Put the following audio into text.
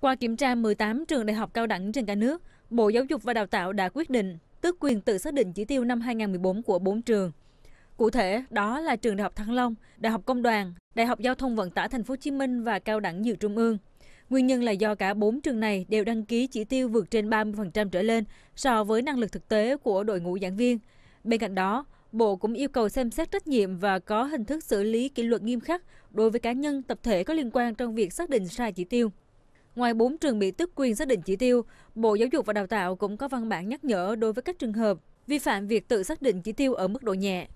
Qua kiểm tra 18 trường đại học cao đẳng trên cả nước, Bộ Giáo dục và Đào tạo đã quyết định tước quyền tự xác định chỉ tiêu năm 2014 của 4 trường. Cụ thể, đó là trường Đại học Thăng Long, Đại học Công đoàn, Đại học Giao thông Vận tải Thành phố Hồ Chí Minh và Cao đẳng Dược Trung ương. Nguyên nhân là do cả 4 trường này đều đăng ký chỉ tiêu vượt trên 30% trở lên so với năng lực thực tế của đội ngũ giảng viên. Bên cạnh đó, Bộ cũng yêu cầu xem xét trách nhiệm và có hình thức xử lý kỷ luật nghiêm khắc đối với cá nhân, tập thể có liên quan trong việc xác định sai chỉ tiêu. Ngoài 4 trường bị tước quyền xác định chỉ tiêu, Bộ Giáo dục và Đào tạo cũng có văn bản nhắc nhở đối với các trường hợp vi phạm việc tự xác định chỉ tiêu ở mức độ nhẹ.